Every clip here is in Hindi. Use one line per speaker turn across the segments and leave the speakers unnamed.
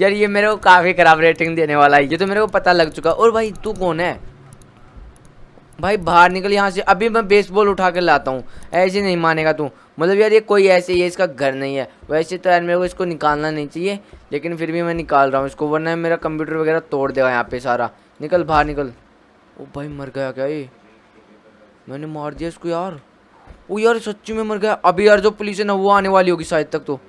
यार ये मेरे को काफ़ी ख़राब रेटिंग देने वाला है ये तो मेरे को पता लग चुका और भाई तू कौन है भाई बाहर निकल यहाँ से अभी मैं बेसबॉल उठा कर लाता हूँ ऐसे नहीं मानेगा तू मतलब यार ये कोई ऐसे ये इसका घर नहीं है वैसे तो यार मेरे को इसको निकालना नहीं चाहिए लेकिन फिर भी मैं निकाल रहा हूँ इसको वरना मेरा कंप्यूटर वगैरह तोड़ देगा यहाँ पे सारा निकल बाहर निकल ओ भाई मर गया क्या ये मैंने मार दिया इसको यार वो यार सच्ची में मर गया अभी यार जो पुलिस है ना वो आने वाली होगी शायद तक तो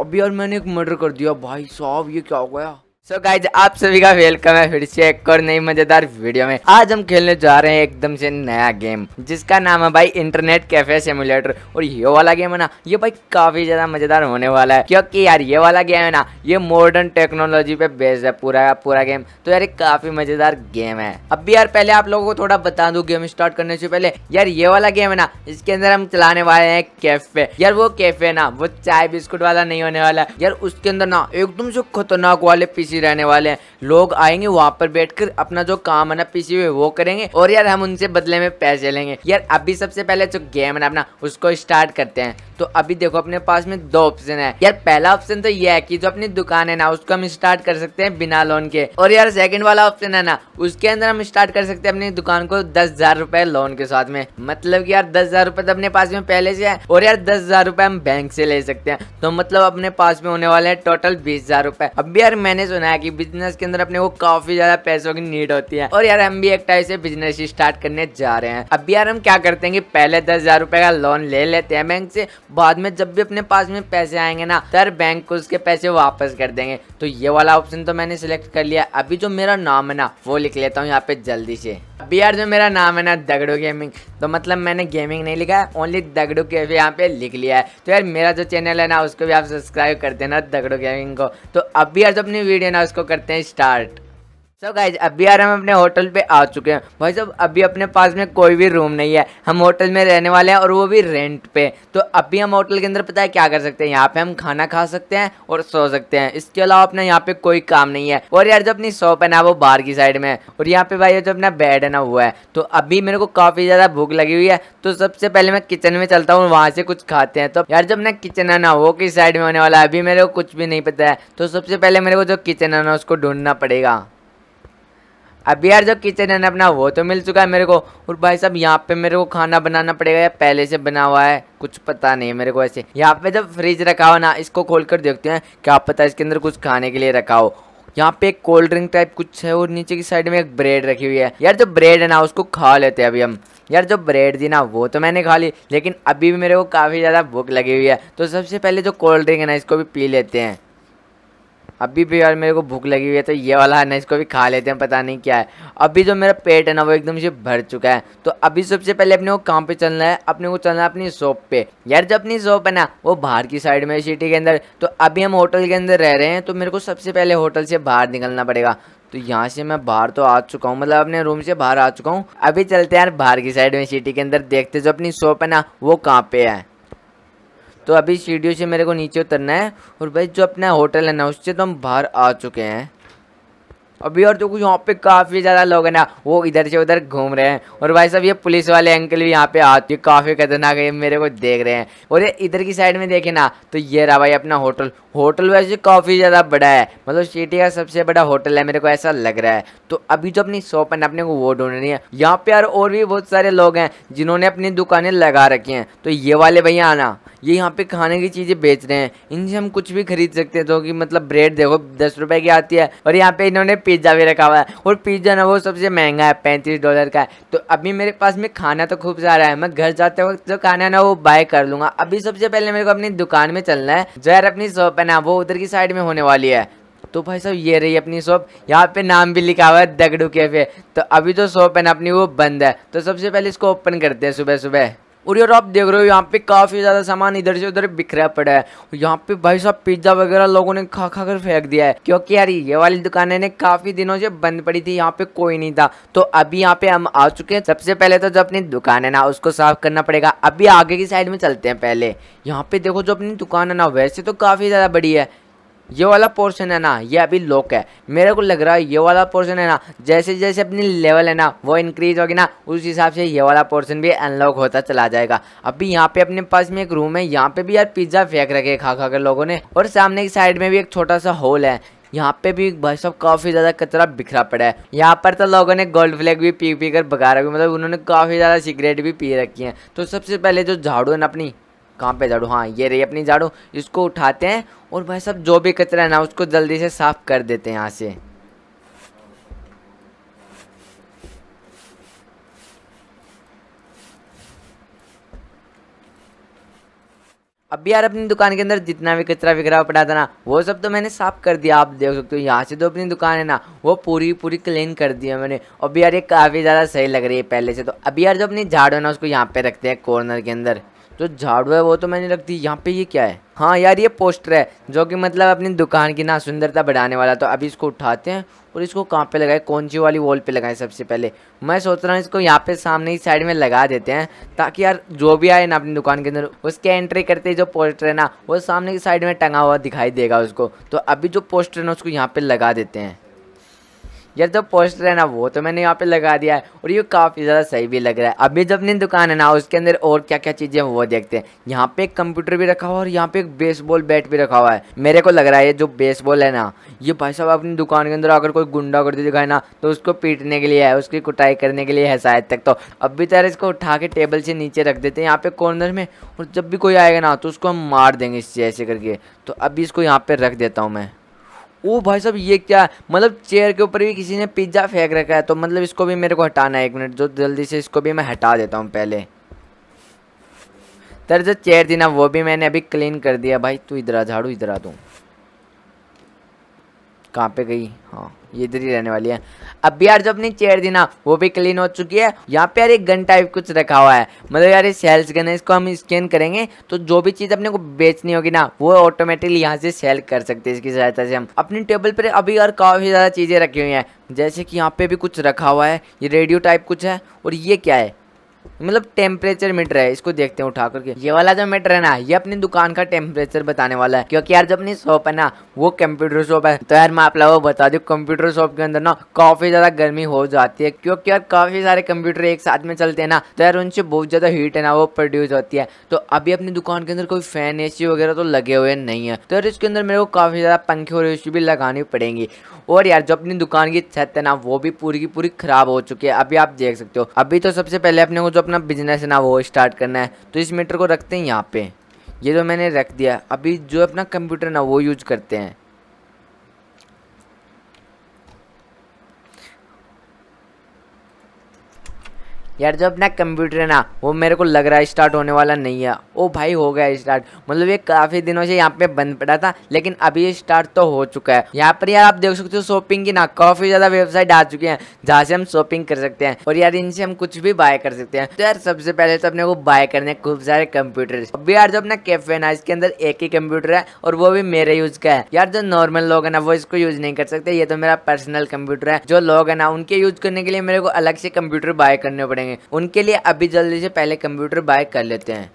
अभी यार मैंने एक मर्डर कर दिया भाई साहब ये क्या हो गया सो so गाइज आप सभी का वेलकम है फिर से एक और नई मजेदार वीडियो में आज हम खेलने जा रहे हैं एकदम से नया गेम जिसका नाम है भाई इंटरनेट कैफे सिमुलेटर और ये वाला गेम है ना ये भाई काफी ज्यादा मजेदार होने वाला है क्योंकि यार ये वाला गेम है ना ये मॉडर्न टेक्नोलॉजी पे बेस्ड है पूरा पूरा गेम तो यार काफी मजेदार गेम है अब यार पहले आप लोगों को थोड़ा बता दू गेम स्टार्ट करने से पहले यार ये वाला गेम है ना इसके अंदर हम चलाने वाले है कैफे यार वो कैफे ना वो चाय बिस्कुट वाला नहीं होने वाला यार उसके अंदर ना एकदम से खतरनाक वाले पीसी पीसी रहने वाले हैं लोग आएंगे वहाँ पर बैठकर अपना जो काम है ना पीसी में वो करेंगे और यार हम उनसे बदले में पैसे लेंगे यार अभी सबसे पहले जो गेम है अपना उसको स्टार्ट करते हैं तो अभी देखो अपने पास में दो ऑप्शन है यार पहला ऑप्शन तो ये है कि जो अपनी दुकान है ना उसको हम स्टार्ट कर सकते हैं बिना लोन के और यार सेकंड वाला ऑप्शन है ना उसके अंदर हम स्टार्ट कर सकते हैं अपनी दुकान को दस हजार रूपए लोन के साथ में मतलब कि यार दस हजार रूपए तो अपने पास में पहले से है और यार दस हजार हम बैंक से ले सकते हैं तो मतलब अपने पास में होने वाले हैं टोटल बीस हजार रुपए अब यार मैंने सुना करना है कि बिजनेस के अंदर अपने को काफी ज्यादा पैसों की नीड होती है और यार हम भी एक टाइप से बिजनेस स्टार्ट करने जा रहे हैं अब यार हम क्या करते हैं कि पहले दस हजार रुपए का लोन ले लेते हैं बैंक से बाद में जब भी अपने पास में पैसे आएंगे ना तर बैंक को उसके पैसे वापस कर देंगे तो ये वाला ऑप्शन तो मैंने सिलेक्ट कर लिया अभी जो मेरा नाम है ना वो लिख लेता हूँ यहाँ पे जल्दी से अभी यार जो मेरा नाम है ना दगड़ो गेमिंग तो मतलब मैंने गेमिंग नहीं लिखा है ओनली दगड़ो कैफे यहाँ पे लिख लिया है तो यार मेरा जो चैनल है ना उसको भी आप सब्सक्राइब कर देना दगड़ो गेमिंग को तो अब भी आज अपनी वीडियो ना उसको करते हैं स्टार्ट सो so गाइज अभी यार हम अपने होटल पे आ चुके हैं भाई साहब अभी अपने पास में कोई भी रूम नहीं है हम होटल में रहने वाले हैं और वो भी रेंट पे तो अभी हम होटल के अंदर पता है क्या कर सकते हैं यहाँ पे हम खाना खा सकते हैं और सो सकते हैं इसके अलावा अपना यहाँ पे कोई काम नहीं है और यार जो अपनी शॉप है ना वो बाहर की साइड में है और यहाँ पे भाई जो अपना बेड है ना हुआ है तो अभी मेरे को काफ़ी ज़्यादा भूख लगी हुई है तो सबसे पहले मैं किचन में चलता हूँ वहाँ से कुछ खाते हैं तो यार जो अपना किचन है ना वो किस साइड में होने वाला है अभी मेरे को कुछ भी नहीं पता है तो सबसे पहले मेरे को जो किचन है ना उसको ढूंढना पड़ेगा अभी यार जो किचन है ना अपना वो तो मिल चुका है मेरे को और भाई साहब यहाँ पे मेरे को खाना बनाना पड़ेगा या पहले से बना हुआ है कुछ पता नहीं है मेरे को ऐसे यहाँ पे जब फ्रिज रखा हो ना इसको खोल कर देखते हैं क्या पता इसके अंदर कुछ खाने के लिए रखा हो यहाँ पे एक कोल्ड ड्रिंक टाइप कुछ है और नीचे की साइड में एक ब्रेड रखी हुई है यार जो ब्रेड है ना उसको खा लेते हैं अभी हम यार जो ब्रेड थी ना वो तो मैंने खा ली लेकिन अभी भी मेरे को काफ़ी ज़्यादा भूख लगी हुई है तो सबसे पहले जो कोल्ड ड्रिंक है ना इसको भी पी लेते हैं अभी भी यार मेरे को भूख लगी हुई है तो ये वाला है ना इसको भी खा लेते हैं पता नहीं क्या है अभी जो मेरा पेट है ना वो एकदम से भर चुका है तो अभी सबसे पहले अपने को कहाँ पे चलना है अपने को चलना है अपनी शॉप पे यार जो अपनी शॉप है ना वो बाहर की साइड में सिटी के अंदर तो अभी हम होटल के अंदर रह रहे हैं तो मेरे को सबसे पहले होटल से बाहर निकलना पड़ेगा तो यहाँ से मैं बाहर तो आ चुका हूँ मतलब अपने रूम से बाहर आ चुका हूँ अभी चलते हैं यार बाहर की साइड में सिटी के अंदर देखते जो अपनी शॉप है ना वो कहाँ पे है तो अभी सीढ़ियों से मेरे को नीचे उतरना है और भाई जो अपना होटल है ना उससे तो हम बाहर आ चुके हैं अभी और तो कुछ यहाँ पे काफ़ी ज़्यादा लोग हैं ना वो इधर से उधर घूम रहे हैं और भाई साहब ये पुलिस वाले अंकल भी यहाँ पे आते हैं काफ़ी खतरनाक है मेरे को देख रहे हैं और ये इधर की साइड में देखे ना तो ये रहा भाई अपना होटल होटल वैसे काफ़ी ज़्यादा बड़ा है मतलब सिटी का सबसे बड़ा होटल है मेरे को ऐसा लग रहा है तो अभी जो अपनी शॉप है ना अपने को वो ढूंढनी है यहाँ पे यार और भी बहुत सारे लोग हैं जिन्होंने अपनी दुकानें लगा रखी हैं तो ये वाले भैया आना ये यहाँ पे खाने की चीज़ें बेच रहे हैं इनसे हम कुछ भी खरीद सकते हैं जो कि मतलब ब्रेड देखो दस रुपए की आती है और यहाँ पे इन्होंने पिज्ज़ा भी रखा हुआ है और पिज्ज़ा ना वो सबसे महंगा है पैंतीस डॉलर का है तो अभी मेरे पास में खाना तो खूब सारा है मैं घर जाते वक्त जो खाना है ना वो बाय कर लूंगा अभी सबसे पहले मेरे को अपनी दुकान में चलना है जो यार अपनी शॉप है ना वो उधर की साइड में होने वाली है तो भाई साहब ये रही अपनी शॉप यहाँ पे नाम भी लिखा हुआ है दगड़ू कैफे तो अभी जो शॉप है ना अपनी वो बंद है तो सबसे पहले इसको ओपन करते हैं सुबह सुबह और यार आप देख रहे हो यहाँ पे काफ़ी ज़्यादा सामान इधर से उधर बिखरा पड़ा है और यहाँ पे भाई साहब पिज्ज़ा वगैरह लोगों ने खा खा कर फेंक दिया है क्योंकि यार ये वाली दुकानें ने काफ़ी दिनों से बंद पड़ी थी यहाँ पे कोई नहीं था तो अभी यहाँ पे हम आ चुके हैं सबसे पहले तो जो अपनी दुकान है ना उसको साफ करना पड़ेगा अभी आगे की साइड में चलते हैं पहले यहाँ पे देखो जो अपनी दुकान है ना वैसे तो काफ़ी ज़्यादा बड़ी है ये वाला पोर्शन है ना ये अभी लॉक है मेरे को लग रहा है ये वाला पोर्शन है ना जैसे जैसे अपनी लेवल है ना वो इंक्रीज होगी ना उस हिसाब से ये वाला पोर्शन भी अनलॉक होता चला जाएगा अभी यहाँ पे अपने पास में एक रूम है यहाँ पे भी यार पिज्ज़ा फेंक रखे खा खा कर लोगों ने और सामने की साइड में भी एक छोटा सा होल है यहाँ पे भी भाई साहब काफ़ी ज़्यादा कचरा बिखरा पड़ा है यहाँ पर तो लोगों ने गोल्ड फ्लैग भी पी पी कर बगा रखी मतलब उन्होंने काफ़ी ज़्यादा सिगरेट भी पी रखी है तो सबसे पहले जो झाड़ू है ना अपनी कहाँ पे झाड़ू हाँ ये रही अपनी झाड़ू इसको उठाते हैं और भाई सब जो भी कचरा है ना उसको जल्दी से साफ़ कर देते हैं यहाँ से अभी यार अपनी दुकान के अंदर जितना भी कचरा बिखरा पड़ा था ना वो सब तो मैंने साफ कर दिया आप देख सकते हो यहाँ से तो अपनी दुकान है ना वो पूरी पूरी क्लीन कर दी है मैंने अभी यार ये काफ़ी ज़्यादा सही लग रही है पहले से तो अभी यार जो अपनी झाड़ू है ना उसको यहाँ पे रखते हैं कॉर्नर के अंदर जो तो झाड़ू है वो तो मैंने रख दी यहाँ पे ये क्या है हाँ यार ये पोस्टर है जो कि मतलब अपनी दुकान की ना सुंदरता बढ़ाने वाला तो अभी इसको उठाते हैं और इसको कहाँ पे लगाए कौन सी वाली वॉल पे लगाए सबसे पहले मैं सोच रहा हूँ इसको यहाँ पे सामने ही साइड में लगा देते हैं ताकि यार जो भी आए ना अपनी दुकान के अंदर उसके एंट्री करते जो पोस्टर है ना वो सामने की साइड में टंगा हुआ दिखाई देगा उसको तो अभी जो पोस्टर है ना उसको यहाँ पे लगा देते हैं यार जो पोस्टर है ना वो तो मैंने यहाँ पे लगा दिया है और ये काफ़ी ज़्यादा सही भी लग रहा है अभी जब अपनी दुकान है ना उसके अंदर और क्या क्या चीज़ें वो देखते हैं यहाँ पे एक कंप्यूटर भी रखा हुआ है और यहाँ पे एक बेसबॉल बैट भी रखा हुआ है मेरे को लग रहा है ये जो बेसबॉल है ना ये भाई साहब अपनी दुकान के अंदर अगर कोई गुंडा गर्दी दिखाए ना तो उसको पीटने के लिए है उसकी कुटाई करने के लिए है शायद तक तो अभी तरह तो इसको उठा के टेबल से नीचे रख देते हैं यहाँ पे कॉर्नर में और जब भी कोई आएगा ना तो उसको हम मार देंगे इससे ऐसे करके तो अभी इसको यहाँ पे रख देता हूँ मैं ओ भाई साहब ये क्या मतलब चेयर के ऊपर भी किसी ने पिज्ज़ा फेंक रखा है तो मतलब इसको भी मेरे को हटाना है एक मिनट जो जल्दी से इसको भी मैं हटा देता हूँ पहले तर जो चेयर थी ना वो भी मैंने अभी क्लीन कर दिया भाई तू इधर आ झाड़ू इधर आ तू कहाँ पे गई हाँ ये इधर ही रहने वाली है अब यार जो अपनी चेयर थी ना वो भी क्लीन हो चुकी है यहाँ पे यार एक गन टाइप कुछ रखा हुआ है मतलब यार ये सेल्स गन है इसको हम स्कैन करेंगे तो जो भी चीज़ अपने को बेचनी होगी ना वो ऑटोमेटिकली यहाँ से सेल कर सकते हैं इसकी सहायता से हम अपनी टेबल पर अभी यार काफ़ी ज़्यादा चीज़ें रखी हुई है जैसे कि यहाँ पे भी कुछ रखा हुआ है ये रेडियो टाइप कुछ है और ये क्या है मतलब टेम्परेचर मीटर है इसको देखते हैं उठा करके ये वाला जो मीटर है ना ये अपनी दुकान का टेम्परेचर बताने वाला है क्योंकि यार जो अपनी शॉप है ना वो कंप्यूटर शॉप है तो यार मैं आप लोगों को बता दू कंप्यूटर शॉप के अंदर ना काफी ज्यादा गर्मी हो जाती है क्योंकि यार काफी सारे कंप्यूटर एक साथ में चलते हैं ना तो यार उनसे बहुत ज्यादा हीट है ना वो प्रोड्यूस होती है तो अभी अपनी दुकान के अंदर कोई फैन ए वगैरह तो लगे हुए नहीं है तो यार इसके अंदर मेरे को काफी ज्यादा पंखे और ए भी लगानी पड़ेंगी और यार जो अपनी दुकान की छत है ना वो भी पूरी की पूरी खराब हो चुकी है अभी आप देख सकते हो अभी तो सबसे पहले अपने को जो अपना बिजनेस है ना वो स्टार्ट करना है तो इस मीटर को रखते हैं यहाँ पे ये जो मैंने रख दिया अभी जो अपना कंप्यूटर ना वो यूज करते हैं यार जो अपना कंप्यूटर है ना वो मेरे को लग रहा है स्टार्ट होने वाला नहीं है ओ भाई हो गया स्टार्ट मतलब ये काफ़ी दिनों से यहाँ पे बंद पड़ा था लेकिन अभी ये स्टार्ट तो हो चुका है यहाँ पर यार आप देख सकते हो शॉपिंग की ना काफ़ी ज़्यादा वेबसाइट आ चुकी है जहाँ से हम शॉपिंग कर सकते हैं और यार इनसे हम कुछ भी बाय कर सकते हैं तो यार सबसे पहले तो अपने को बाय करने खूब सारे कंप्यूटर अभी यार जो अपना कैफे ना इसके अंदर एक ही कंप्यूटर है और वो भी मेरे यूज़ का है यार जो नॉर्मल लोग है ना वो इसको यूज़ नहीं कर सकते ये तो मेरा पर्सनल कंप्यूटर है जो लोग है ना उनके यूज़ करने के लिए मेरे को अलग से कंप्यूटर बाय करने पड़ेगा जाएंगे उनके लिए अभी जल्दी से पहले कंप्यूटर बाय कर लेते हैं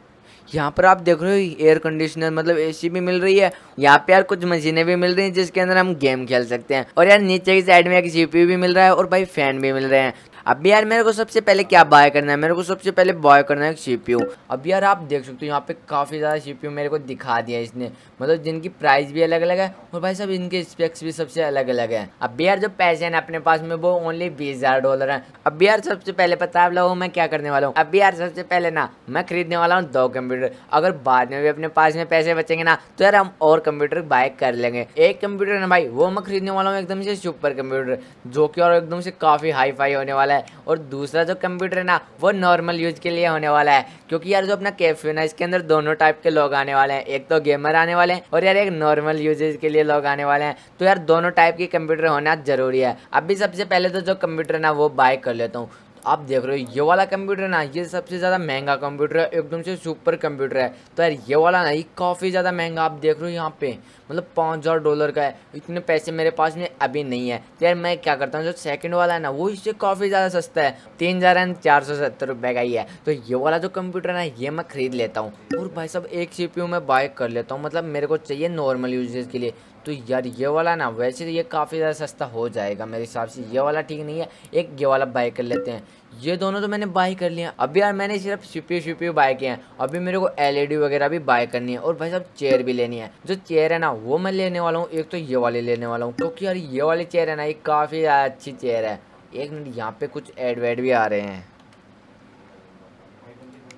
यहाँ पर आप देख रहे हो एयर कंडीशनर मतलब एसी भी मिल रही है यहाँ पे यार कुछ मशीनें भी मिल रही हैं जिसके अंदर हम गेम खेल सकते हैं और यार नीचे की साइड में एक सीपीयू भी मिल रहा है और भाई फैन भी मिल रहे हैं अब यार मेरे को सबसे पहले क्या बाय करना है मेरे को सबसे पहले बाय करना है सी पी अब यार आप देख सकते हो यहाँ पे काफ़ी ज़्यादा सी मेरे को दिखा दिया इसने मतलब जिनकी प्राइस भी अलग अलग है और भाई साहब इनके स्पेक्स भी सबसे अलग अलग है अब यार जो पैसे हैं अपने पास में वो ओनली बीस हज़ार डॉलर है अब यार सबसे पहले पता आप लोगों मैं क्या करने वाला हूँ अब यार सबसे पहले ना मैं खरीदने वाला हूँ दो कंप्यूटर अगर बाद में भी अपने पास में पैसे बचेंगे ना तो यार हम और कंप्यूटर बाय कर लेंगे एक कंप्यूटर ना भाई वो मैं खरीदने वाला हूँ एकदम से सुपर कंप्यूटर जो कि और एकदम से काफ़ी हाई फाई होने वाला वाला है और दूसरा जो कंप्यूटर है ना वो नॉर्मल यूज के लिए होने वाला है क्योंकि यार जो अपना कैफे है ना इसके अंदर दोनों टाइप के लोग आने वाले हैं एक तो गेमर आने वाले हैं और यार एक नॉर्मल यूजेज के लिए लोग आने वाले हैं तो यार दोनों टाइप के कंप्यूटर होना जरूरी है अभी सबसे पहले तो जो कंप्यूटर है ना वो बाय कर लेता हूँ आप देख रहे हो ये वाला कंप्यूटर ना ये सबसे ज़्यादा महंगा कंप्यूटर है एकदम से सुपर कंप्यूटर है तो यार ये वाला ना ये काफ़ी ज़्यादा महंगा आप देख रहे हो यहाँ पे मतलब पाँच हज़ार डॉलर का है इतने पैसे मेरे पास में अभी नहीं है तो यार मैं क्या करता हूँ जो सेकंड वाला है ना वो इससे काफ़ी ज़्यादा सस्ता है तीन हज़ार एंड चार सौ सत्तर रुपये का ही है तो ये वाला जो कंप्यूटर है ना ये मैं खरीद लेता हूँ और भाई साहब एक सी मैं बाय कर लेता हूँ मतलब मेरे को चाहिए नॉर्मल यूजेज के लिए तो यार ये वाला ना वैसे तो ये काफ़ी ज़्यादा सस्ता हो जाएगा मेरे हिसाब से ये वाला ठीक नहीं है एक ये वाला बाई कर लेते हैं ये दोनों तो मैंने बाई कर लिए अभी यार मैंने सिर्फ सीपीयू सीपीयू बाई किए हैं अभी मेरे को एलईडी e वगैरह भी बाई करनी है और भाई साहब चेयर भी लेनी है जो चेयर है ना वो मैं लेने वाला हूँ एक तो ये वाली लेने वाला हूँ क्योंकि यार ये वाली चेयर है ना ये काफ़ी अच्छी चेयर है एक मिनट यहाँ पे कुछ एड वेड भी आ रहे हैं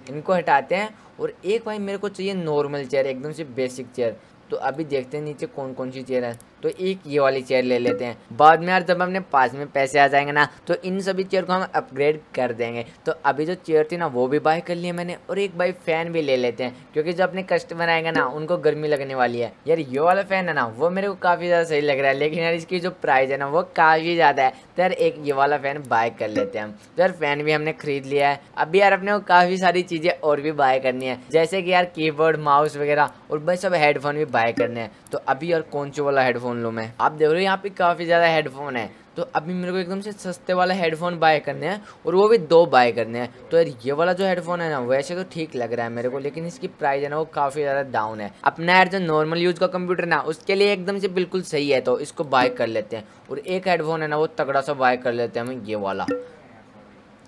इनको हटाते हैं और एक भाई मेरे को चाहिए नॉर्मल चेयर एकदम से बेसिक चेयर तो अभी देखते हैं नीचे कौन कौन सी चेयर है तो एक ये वाली चेयर ले लेते हैं बाद में यार जब हमने पास में पैसे आ जाएंगे ना तो इन सभी चेयर को हम अपग्रेड कर देंगे तो अभी जो चेयर थी ना वो भी बाय कर लिया मैंने और एक भाई फ़ैन भी ले लेते हैं क्योंकि जो अपने कस्टमर आएंगे ना उनको गर्मी लगने वाली है यार ये वाला फ़ैन है ना वो मेरे को काफ़ी ज़्यादा सही लग रहा है लेकिन यार इसकी जो प्राइस है ना वो काफ़ी ज़्यादा है तो यार एक ये वाला फ़ैन बाय कर लेते हैं हम तो यार फ़ैन भी हमने ख़रीद लिया है अभी यार अपने काफ़ी सारी चीज़ें और भी बाय करनी है जैसे कि यार कीबोर्ड माउस वगैरह और भाई सब हेडफोन भी बाय करने हैं तो अभी यार कौन सी वाला हेडफोन सुन लूँ मैं आप देख रहे हो यहाँ पे काफ़ी ज़्यादा हेडफोन है तो अभी मेरे को एकदम से सस्ते वाला हेडफोन बाय करने हैं और वो भी दो बाय करने हैं तो यार ये वाला जो हेडफोन है ना वैसे तो ठीक लग रहा है मेरे को लेकिन इसकी प्राइस है ना वो काफ़ी ज़्यादा डाउन है अपना यार जो नॉर्मल यूज़ का कंप्यूटर ना उसके लिए एकदम से बिल्कुल सही है तो इसको बाय कर लेते हैं और एक हेडफोन है ना वो तगड़ा सा बाय कर लेते हैं हम ये वाला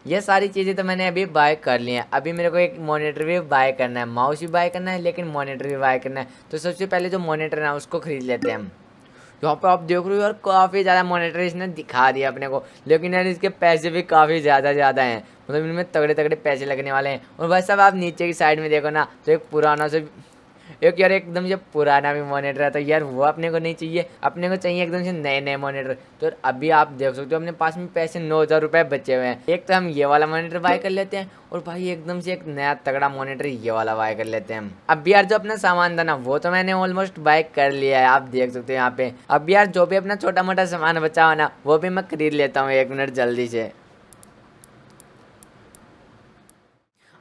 ये सारी चीज़ें तो मैंने अभी बाय कर ली हैं अभी मेरे को एक मॉनिटर भी बाय करना है माउस भी बाय करना है लेकिन मॉनिटर भी बाय करना है तो सबसे पहले जो मॉनिटर है ना उसको खरीद लेते हैं हम यहाँ पर आप देख रहे हो यार काफ़ी ज़्यादा मोनिटर इसने दिखा दिया अपने को लेकिन यार इसके पैसे भी काफ़ी ज़्यादा ज़्यादा हैं मतलब इनमें तगड़े तगड़े पैसे लगने वाले हैं और भाई साहब आप नीचे की साइड में देखो ना तो एक पुराना से एक यार एकदम जब पुराना भी मॉनिटर है तो यार वो अपने को नहीं चाहिए अपने को चाहिए एकदम से नए नए मॉनिटर तो अभी आप देख सकते हो अपने पास में पैसे नौ हज़ार रुपये बचे हुए हैं एक तो हम ये वाला मॉनिटर बाय कर लेते हैं और भाई एकदम से एक नया तगड़ा मॉनिटर ये वाला बाय कर लेते हैं अब यार जो अपना सामान था ना वो तो मैंने ऑलमोस्ट बाय कर लिया है आप देख सकते हो यहाँ पे अब यार जो भी अपना छोटा मोटा सामान बचा हुआ ना वो भी मैं खरीद लेता हूँ एक मिनट जल्दी से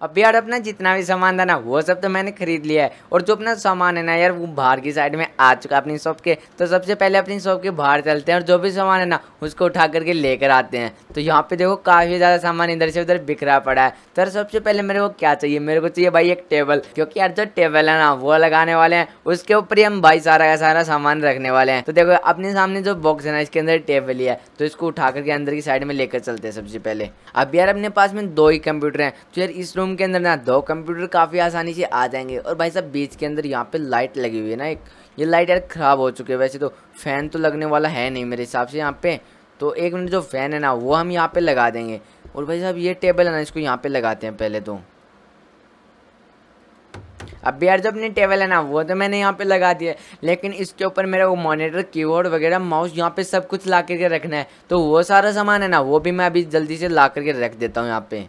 अब यार अपना जितना भी सामान था ना वो सब तो मैंने खरीद लिया है और जो अपना सामान है ना यार वो बाहर की साइड में आ चुका अपनी शॉप के तो सबसे पहले अपनी शॉप के बाहर चलते हैं और जो भी सामान है ना उसको उठा करके लेकर आते हैं तो यहाँ पे देखो काफ़ी ज़्यादा सामान इधर से उधर बिखरा पड़ा है तो सबसे पहले मेरे को क्या चाहिए मेरे को चाहिए भाई एक टेबल क्योंकि यार जो टेबल है ना वो लगाने वाले हैं उसके ऊपर ही हम भाई सारा का सारा सामान रखने वाले हैं तो देखो अपने सामने जो बॉक्स है ना इसके अंदर टेबल ही है तो इसको उठा करके अंदर की साइड में लेकर चलते हैं सबसे पहले अब यार अपने पास में दो ही कंप्यूटर है तो यार इस रूम के अंदर ना दो कंप्यूटर काफ़ी आसानी से आ जाएंगे और भाई साहब बीच के अंदर यहाँ पे लाइट लगी हुई है ना एक ये लाइट यार ख़राब हो चुकी है वैसे तो फ़ैन तो लगने वाला है नहीं मेरे हिसाब से यहाँ पे तो एक मिनट जो फ़ैन है ना वो हम यहाँ पे लगा देंगे और भाई साहब ये टेबल है ना इसको यहाँ पे लगाते हैं पहले तो अब यार जो अपनी टेबल है ना वो तो मैंने यहाँ पे लगा दिया लेकिन इसके ऊपर मेरा वो मॉनिटर कीबोर्ड वगैरह माउस यहाँ पे सब कुछ ला करके रखना है तो वो सारा सामान है ना वो भी मैं अभी जल्दी से ला करके रख देता हूँ यहाँ पे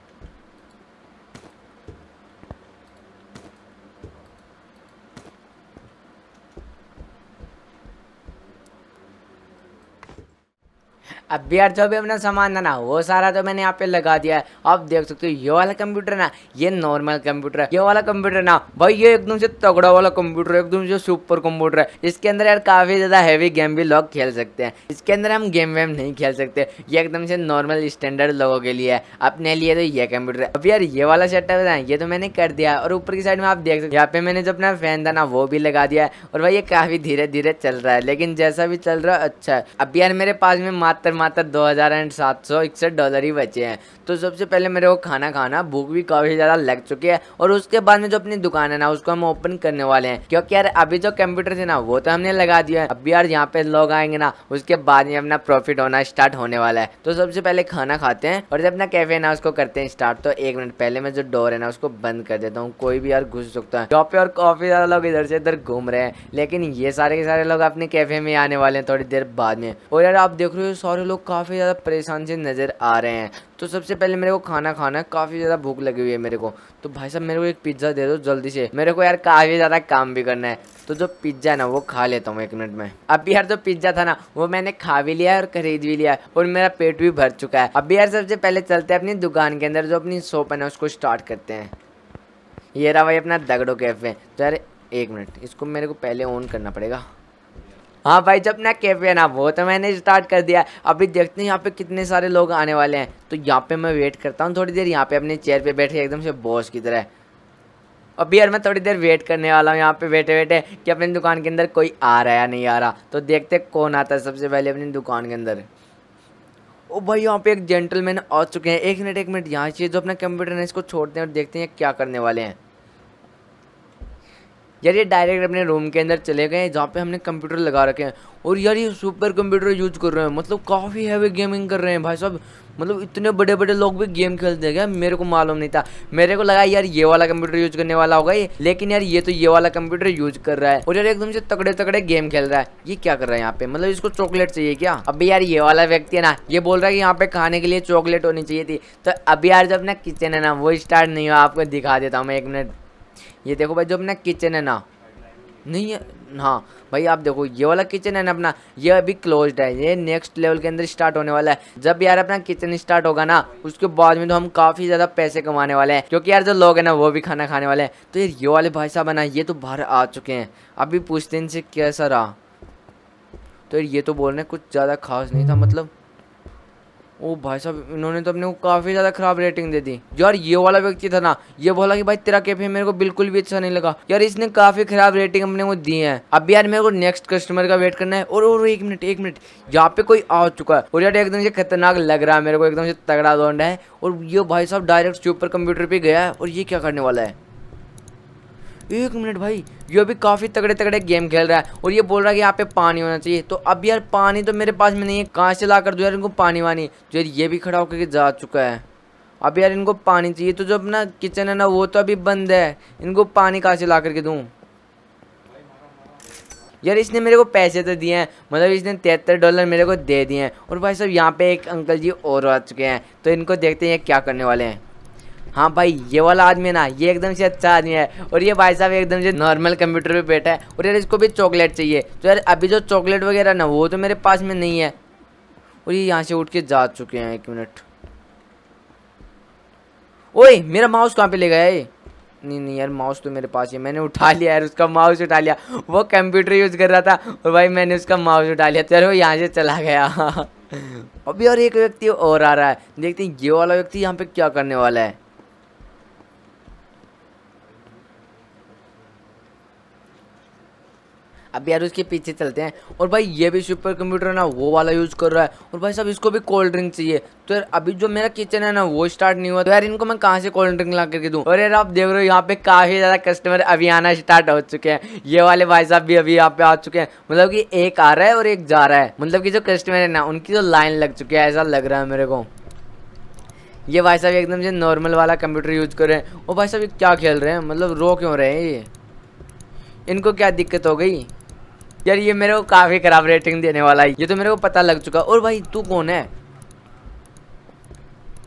अभी यार जो भी अपना सामान था ना वो सारा तो मैंने यहाँ पे लगा दिया है आप देख सकते हो ये वाला कंप्यूटर ना ये नॉर्मल कंप्यूटर है ये वाला कंप्यूटर ना भाई ये एकदम से तगड़ा वाला कंप्यूटर एकदम से सुपर कंप्यूटर है इसके अंदर यार काफी ज्यादा हैवी गेम भी लोग खेल सकते हैं इसके अंदर हम गेम वेम नहीं खेल सकते ये एकदम से नॉर्मल स्टैंडर्ड लोगों के लिए है अपने लिए तो ये कंप्यूटर है अब यार ये वाला सेटअप है ये तो मैंने कर दिया और ऊपर की साइड में आप देख सकते यहाँ पे मैंने जो अपना फैन था ना वो भी लगा दिया है और भाई ये काफी धीरे धीरे चल रहा है लेकिन जैसा भी चल रहा है अच्छा है अब यार मेरे पास में मात्र मात्र दो हज़ार एंड सात सौ इकसठ डॉलर ही बचे हैं तो सबसे पहले मेरे को खाना खाना भूख भी काफ़ी ज़्यादा लग चुकी है और उसके बाद में जो अपनी दुकान है ना उसको हम ओपन करने वाले हैं क्योंकि यार अभी जो कंप्यूटर थे ना वो तो हमने लगा दिया है अभी यार यहाँ पे लोग आएंगे ना उसके बाद में अपना प्रॉफिट होना स्टार्ट होने वाला है तो सबसे पहले खाना खाते हैं और जब अपना कैफे है ना उसको करते हैं स्टार्ट तो एक मिनट पहले मैं जो डोर है ना उसको बंद कर देता हूँ कोई भी यार घुस सकता है यहाँ पे और काफ़ी ज़्यादा लोग इधर से इधर घूम रहे हैं लेकिन ये सारे के सारे लोग अपने कैफे में आने वाले हैं थोड़ी देर बाद में और यार आप देख रहे हो सारे लोग काफ़ी ज़्यादा परेशान से नज़र आ रहे हैं तो सबसे पहले मेरे को खाना खाना है काफ़ी ज़्यादा भूख लगी हुई है मेरे को तो भाई साहब मेरे को एक पिज़्ज़ा दे दो जल्दी से मेरे को यार काफ़ी ज़्यादा काम भी करना है तो जो पिज्ज़ा है ना वो खा लेता हूँ एक मिनट में अभी यार जो पिज्ज़ा था ना वो मैंने खा भी लिया और खरीद भी लिया और मेरा पेट भी भर चुका है अभी यार सबसे पहले चलते हैं अपनी दुकान के अंदर जो अपनी शॉप है ना उसको स्टार्ट करते हैं ये रहा भाई अपना दगड़ो कैफ़े तो यार एक मिनट इसको मेरे को पहले ऑन करना पड़ेगा हाँ भाई जब ना कैफे ना वो तो मैंने स्टार्ट कर दिया अभी देखते हैं यहाँ पे कितने सारे लोग आने वाले हैं तो यहाँ पे मैं वेट करता हूँ थोड़ी देर यहाँ पे अपने चेयर पे बैठे एकदम से बॉस की तरह अभी यार मैं थोड़ी देर वेट करने वाला हूँ यहाँ पे बैठे बैठे कि अपनी दुकान के अंदर कोई आ रहा है या नहीं आ रहा तो देखते कौन आता है सबसे पहले अपनी दुकान के अंदर ओ भाई यहाँ पे एक जेंटलमैन आ चुके हैं एक मिनट एक मिनट यहाँ से जो अपना कंप्यूटर है इसको छोड़ते हैं और देखते हैं क्या करने वाले हैं यार ये डायरेक्ट अपने रूम के अंदर चले गए जहाँ पे हमने कंप्यूटर लगा रखे हैं और यार ये सुपर कंप्यूटर यूज कर रहे हैं मतलब काफ़ी हैवी गेमिंग कर रहे हैं भाई साहब मतलब इतने बड़े बड़े लोग भी गेम खेलते हैं क्या मेरे को मालूम नहीं था मेरे को लगा यार ये वाला कंप्यूटर यूज करने वाला होगा ये लेकिन यार ये तो ये वाला कंप्यूटर यूज कर रहा है और यार एकदम से तगड़े तगड़े गेम खेल रहा है ये क्या कर रहा है यहाँ पे मतलब इसको चॉकलेट चाहिए क्या अभी यार ये वाला व्यक्ति है ना ये बोल रहा है कि यहाँ पे खाने के लिए चॉकलेट होनी चाहिए थी तो अभी यार जब अपना किचन है ना वो स्टार्ट नहीं हुआ आपको दिखा देता हूँ मैं एक मिनट ये देखो भाई जो अपना किचन है ना नहीं है हाँ भाई आप देखो ये वाला किचन है ना अपना ये अभी क्लोज्ड है ये नेक्स्ट लेवल के अंदर स्टार्ट होने वाला है जब यार अपना किचन स्टार्ट होगा ना उसके बाद में तो हम काफ़ी ज़्यादा पैसे कमाने वाले हैं क्योंकि यार जो लोग हैं ना वो भी खाना खाने वाले हैं तो यार ये वाले भाई साहब है ना ये तो बाहर आ चुके हैं अभी पूछते इनसे कैसा रहा तो यार ये तो बोल रहे हैं कुछ ज़्यादा खास नहीं था मतलब ओ भाई साहब इन्होंने तो अपने को काफ़ी ज़्यादा खराब रेटिंग दे दी यार ये वाला व्यक्ति था ना ये बोला कि भाई तेरा कैफे मेरे को बिल्कुल भी अच्छा नहीं लगा यार इसने काफ़ी खराब रेटिंग अपने को दी है अब यार मेरे को नेक्स्ट कस्टमर का वेट करना है और और एक मिनट एक मिनट यहाँ पे कोई आ चुका है और यार एकदम से खतरनाक लग रहा है मेरे को एकदम से तगड़ा दौड़ है और ये भाई साहब डायरेक्ट सुपर कंप्यूटर पर गया है और ये क्या करने वाला है एक मिनट भाई ये अभी काफ़ी तगड़े तगड़े गेम खेल रहा है और ये बोल रहा है कि यहाँ पे पानी होना चाहिए तो अब यार पानी तो मेरे पास में नहीं है कहाँ से ला कर दो यार इनको पानी वानी जो तो यार ये भी खड़ा होकर जा चुका है अब यार इनको पानी चाहिए तो जो अपना किचन है ना वो तो अभी बंद है इनको पानी कहाँ से ला करके दूँ यार इसने मेरे को पैसे तो दिए हैं मतलब इसने तिहत्तर डॉलर मेरे को दे दिए हैं और भाई साहब यहाँ पे एक अंकल जी और आ चुके हैं तो इनको देखते हैं क्या करने वाले हैं हाँ भाई ये वाला आदमी है ना ये एकदम से अच्छा आदमी है और ये भाई साहब एकदम से नॉर्मल कंप्यूटर पे बैठा है और यार इसको भी चॉकलेट चाहिए तो यार अभी जो चॉकलेट वगैरह ना वो तो मेरे पास में नहीं है और ये यहाँ से उठ के जा चुके हैं एक मिनट ओए मेरा माउस कहाँ पे ले गया ये नहीं नहीं यार माउस तो मेरे पास ही मैंने उठा लिया यार उसका माउस उठा लिया वो कंप्यूटर यूज़ कर रहा था और भाई मैंने उसका माउस उठा लिया तो वो यहाँ से चला गया अभी और एक व्यक्ति और आ रहा है देखते हैं ये वाला व्यक्ति यहाँ पे क्या करने वाला है अब यार उसके पीछे चलते हैं और भाई ये भी सुपर कंप्यूटर है ना वो वाला यूज़ कर रहा है और भाई साहब इसको भी कोल्ड ड्रिंक चाहिए तो यार अभी जो मेरा किचन है ना वो स्टार्ट नहीं हुआ तो यार इनको मैं कहाँ से कोल्ड ड्रिंक ला करके दूँ और यार आप देख रहे हो यहाँ पे काफ़ी ज़्यादा कस्टमर अभी आना स्टार्ट हो चुके हैं ये वाले भाई साहब भी अभी यहाँ पे आ चुके हैं मतलब कि एक आ रहा है और एक जा रहा है मतलब कि जो कस्टमर है ना उनकी जो तो लाइन लग चुकी है ऐसा लग रहा है मेरे को ये भाई साहब एकदम से नॉर्मल वाला कंप्यूटर यूज़ कर रहे हैं और भाई साहब क्या खेल रहे हैं मतलब रो क्यों रहे हैं ये इनको क्या दिक्कत हो गई यार ये मेरे को काफी खराब रेटिंग देने वाला है ये तो मेरे को पता लग चुका और भाई तू कौन है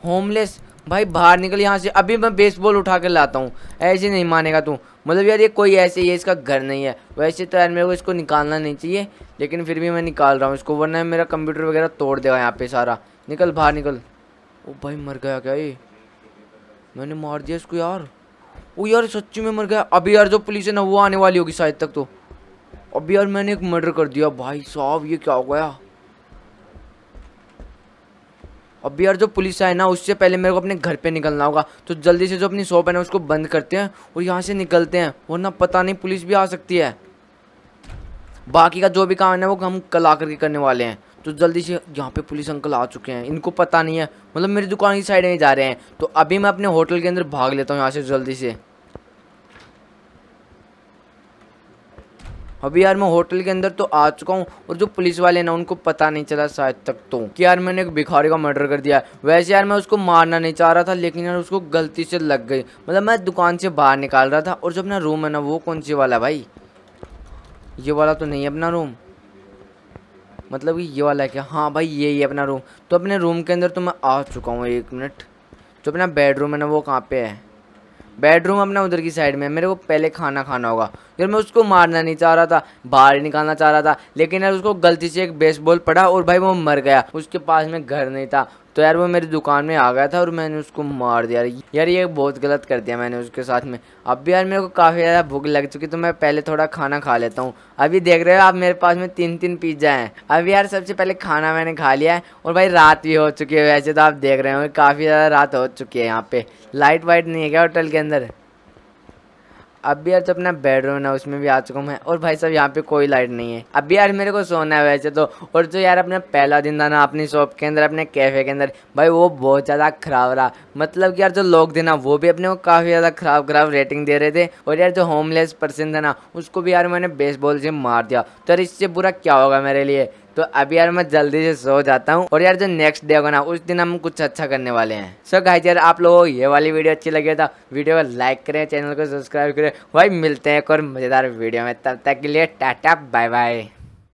होमलेस भाई बाहर निकल यहाँ से अभी मैं बेसबॉल उठा कर लाता हूँ ऐसे नहीं मानेगा तू मतलब यार ये कोई ऐसे ही है इसका घर नहीं है वैसे तो यार मेरे को इसको निकालना नहीं चाहिए लेकिन फिर भी मैं निकाल रहा हूँ इसको वरना मेरा कंप्यूटर वगैरह तोड़ देगा यहाँ पे सारा निकल बाहर निकल ओ भाई मर गया क्या ये मैंने मार दिया इसको यार वो यार सच्ची में मर गया अभी यार जो पुलिस है ना वो आने वाली होगी शायद तक तो अब यार मैंने एक मर्डर कर दिया भाई साहब ये क्या हो गया अब यार जो पुलिस आए ना उससे पहले मेरे को अपने घर पे निकलना होगा तो जल्दी से जो अपनी शॉप है ना उसको बंद करते हैं और यहाँ से निकलते हैं वरना पता नहीं पुलिस भी आ सकती है बाकी का जो भी काम है ना वो हम कल आ के करने वाले हैं तो जल्दी से यहाँ पे पुलिस अंकल आ चुके हैं इनको पता नहीं है मतलब मेरी दुकान की साइड में जा रहे हैं तो अभी मैं अपने होटल के अंदर भाग लेता हूँ यहाँ से जल्दी से अभी यार मैं होटल के अंदर तो आ चुका हूँ और जो पुलिस वाले ना उनको पता नहीं चला शायद तक तो कि यार मैंने एक भिखारी का मर्डर कर दिया वैसे यार मैं उसको मारना नहीं चाह रहा था लेकिन यार उसको गलती से लग गई मतलब मैं दुकान से बाहर निकाल रहा था और जो अपना रूम है ना वो कौन सी वाला भाई ये वाला तो नहीं अपना रूम मतलब कि ये वाला है क्या हाँ भाई ये ही अपना रूम तो अपने रूम के अंदर तो मैं आ चुका हूँ एक मिनट जो अपना बेडरूम है ना वो कहाँ पे है बेडरूम अपना उधर की साइड में है मेरे को पहले खाना खाना होगा यार मैं उसको मारना नहीं चाह रहा था बाहर निकालना चाह रहा था लेकिन यार उसको गलती से एक बेसबॉल पड़ा और भाई वो मर गया उसके पास में घर नहीं था तो यार वो मेरी दुकान में आ गया था और मैंने उसको मार दिया यार ये बहुत गलत कर दिया मैंने उसके साथ में अब भी यार मेरे को काफ़ी ज़्यादा भूख लग चुकी तो मैं पहले थोड़ा खाना खा लेता हूँ अभी देख रहे हो आप मेरे पास में तीन तीन पिज्ज़ा हैं अभी यार सबसे पहले खाना मैंने खा लिया है और भाई रात भी हो चुकी है वैसे तो आप देख रहे हो काफ़ी ज़्यादा रात हो चुकी है यहाँ पे लाइट वाइट नहीं है क्या होटल के अंदर अब यार जो तो अपना बेडरूम है उसमें भी आ चुका हूँ और भाई साहब यहाँ पे कोई लाइट नहीं है अब यार मेरे को सोना है वैसे तो और जो यार अपना पहला दिन था ना अपनी शॉप के अंदर अपने कैफ़े के अंदर भाई वो बहुत ज़्यादा ख़राब रहा मतलब कि यार जो लोग थे ना वो भी अपने को काफ़ी ज़्यादा ख़राब ख़राब रेटिंग दे रहे थे और यार जो होमलेस पर्सन था ना उसको भी यार मैंने बेसबॉल से मार दिया तो यार इससे बुरा क्या होगा मेरे लिए तो अभी यार मैं जल्दी से सो जाता हूँ और यार जो नेक्स्ट डे होगा ना उस दिन हम कुछ अच्छा करने वाले हैं सो so यार आप लोगों को ये वाली वीडियो अच्छी लगी तो वीडियो को लाइक करें चैनल को सब्सक्राइब करें भाई मिलते हैं एक और मज़ेदार वीडियो में तब तक के लिए टाटा बाय बाय